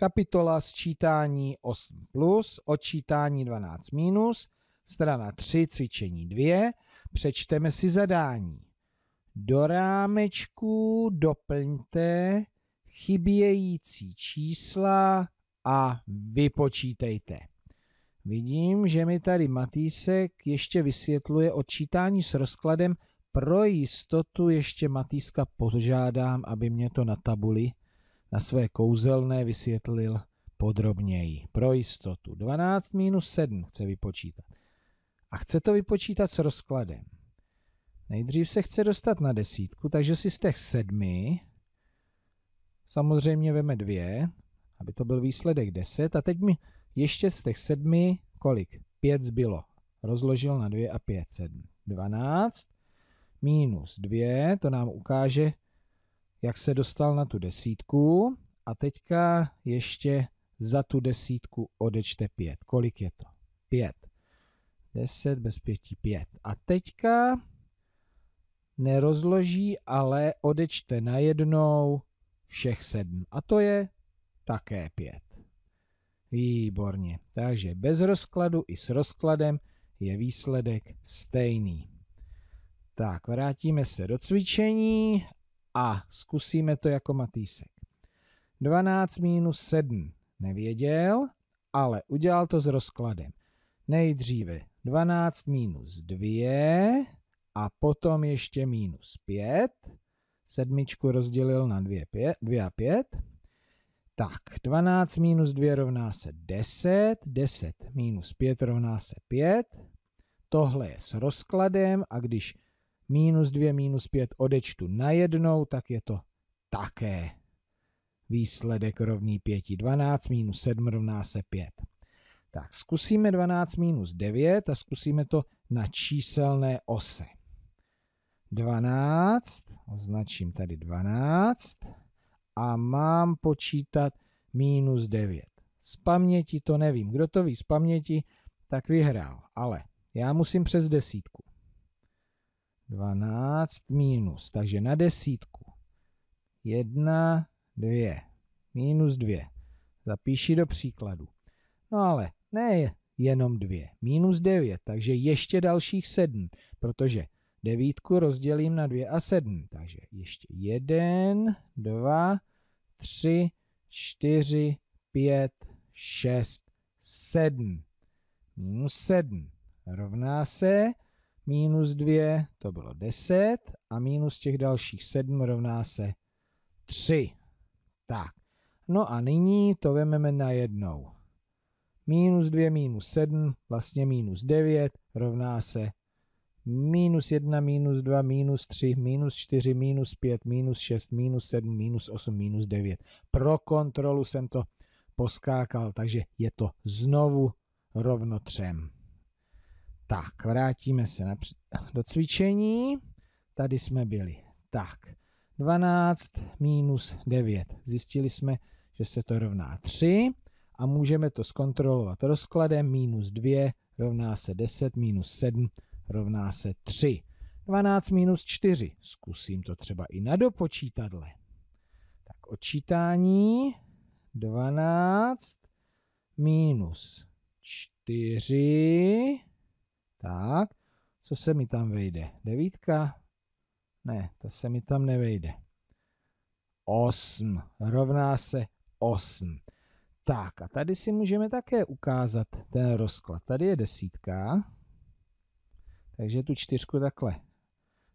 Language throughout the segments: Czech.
Kapitola sčítání 8 plus, odčítání 12 minus, strana 3, cvičení 2, přečteme si zadání. Do rámečku doplňte chybějící čísla a vypočítejte. Vidím, že mi tady Matýsek ještě vysvětluje odčítání s rozkladem. Pro jistotu ještě Matýska požádám, aby mě to na tabuli na své kouzelné vysvětlil podrobněji. Pro jistotu 12 minus 7 chce vypočítat. A chce to vypočítat s rozkladem. Nejdřív se chce dostat na desítku, takže si z těch sedmi samozřejmě veme dvě, aby to byl výsledek 10. A teď mi ještě z těch sedmi kolik? Pět zbylo. Rozložil na 2 a pět, sedm. 12 minus 2, to nám ukáže jak se dostal na tu desítku a teďka ještě za tu desítku odečte pět. Kolik je to? Pět. Deset bez pěti pět. A teďka nerozloží, ale odečte najednou všech sedm. A to je také pět. Výborně. Takže bez rozkladu i s rozkladem je výsledek stejný. Tak, vrátíme se do cvičení a zkusíme to jako Matýsek. 12 minus 7 nevěděl, ale udělal to s rozkladem. Nejdříve 12 minus 2 a potom ještě minus 5. Sedmičku rozdělil na 2, 5, 2 a 5. Tak, 12 minus 2 rovná se 10, 10 minus 5 rovná se 5. Tohle je s rozkladem a když minus 2, minus 5 odečtu najednou, tak je to také výsledek rovný 5. 12 minus 7 rovná se 5. Tak zkusíme 12 minus 9 a zkusíme to na číselné ose. 12, označím tady 12 a mám počítat minus 9. Z paměti to nevím. Kdo to ví z paměti, tak vyhrál. Ale já musím přes desítku. 12 minus, takže na desítku. 1, 2, minus 2. Zapíši do příkladu. No ale ne jenom 2, minus 9, takže ještě dalších 7, protože devítku rozdělím na 2 a 7, takže ještě 1, 2, 3, 4, 5, 6, 7. Minus 7 rovná se minus 2, to bylo 10 a minus těch dalších 7 rovná se 3. Tak, no a nyní to vezmeme na jednou. Minus 2 minus 7, vlastně minus 9, rovná se minus 1, minus 2, minus 3, minus 4, minus 5, minus 6, minus 7, minus 8, minus 9. Pro kontrolu jsem to poskákal, takže je to znovu rovno třem. Tak, vrátíme se do cvičení. Tady jsme byli. Tak, 12 minus 9. Zjistili jsme, že se to rovná 3 a můžeme to zkontrolovat rozkladem. Minus 2 rovná se 10, minus 7 rovná se 3. 12 minus 4. Zkusím to třeba i na dopočítadle. Tak odčítání 12 minus 4 tak, co se mi tam vejde? Devítka? Ne, to se mi tam nevejde. Osm. rovná se osm. Tak a tady si můžeme také ukázat ten rozklad. Tady je desítka, takže tu čtyřku takhle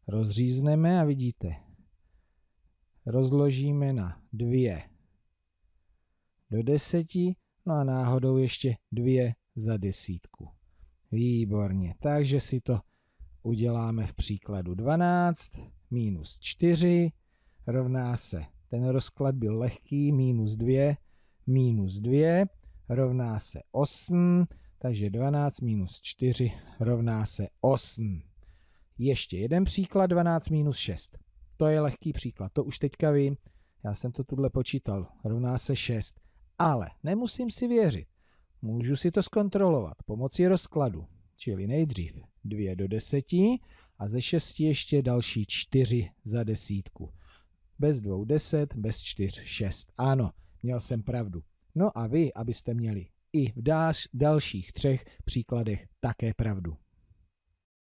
rozřízneme a vidíte, rozložíme na dvě do deseti, no a náhodou ještě dvě za desítku. Výborně, takže si to uděláme v příkladu 12 minus 4 rovná se, ten rozklad byl lehký, minus 2, minus 2 rovná se 8, takže 12 minus 4 rovná se 8. Ještě jeden příklad, 12 minus 6. To je lehký příklad, to už teďka vím, já jsem to tuhle počítal, rovná se 6. Ale nemusím si věřit můžu si to zkontrolovat pomocí rozkladu. Čili nejdřív 2 do 10 a ze 6 ještě další 4 za desítku. Bez 2 10, bez 4 6. Ano, měl jsem pravdu. No a vy, abyste měli i v dalších třech příkladech také pravdu.